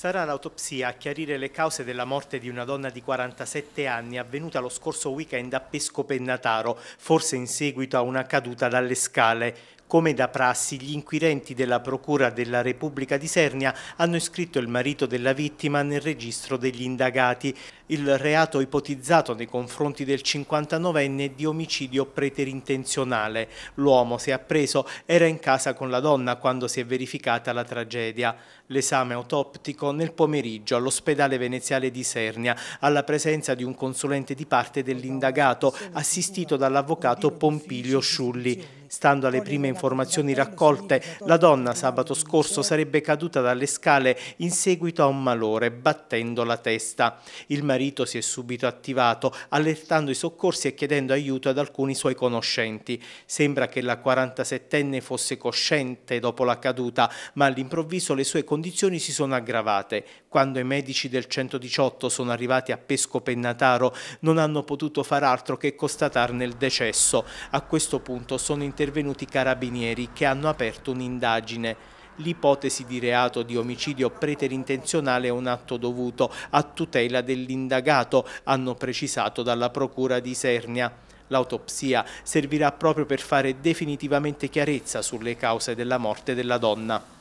Sarà l'autopsia a chiarire le cause della morte di una donna di 47 anni avvenuta lo scorso weekend a Pesco Pennataro, forse in seguito a una caduta dalle scale. Come da prassi, gli inquirenti della Procura della Repubblica di Sernia hanno iscritto il marito della vittima nel registro degli indagati. Il reato ipotizzato nei confronti del 59enne di omicidio preterintenzionale. L'uomo, si è appreso, era in casa con la donna quando si è verificata la tragedia. L'esame autoptico nel pomeriggio all'ospedale veneziale di Sernia, alla presenza di un consulente di parte dell'indagato, assistito dall'avvocato Pompilio Sciulli. Stando alle prime informazioni raccolte, la donna sabato scorso sarebbe caduta dalle scale in seguito a un malore, battendo la testa. Il marito si è subito attivato, allertando i soccorsi e chiedendo aiuto ad alcuni suoi conoscenti. Sembra che la 47enne fosse cosciente dopo la caduta, ma all'improvviso le sue condizioni si sono aggravate. Quando i medici del 118 sono arrivati a Pesco Pennataro, non hanno potuto far altro che constatarne il decesso. A questo punto sono intervenuti intervenuti carabinieri che hanno aperto un'indagine. L'ipotesi di reato di omicidio preterintenzionale è un atto dovuto a tutela dell'indagato, hanno precisato dalla Procura di Sernia. L'autopsia servirà proprio per fare definitivamente chiarezza sulle cause della morte della donna.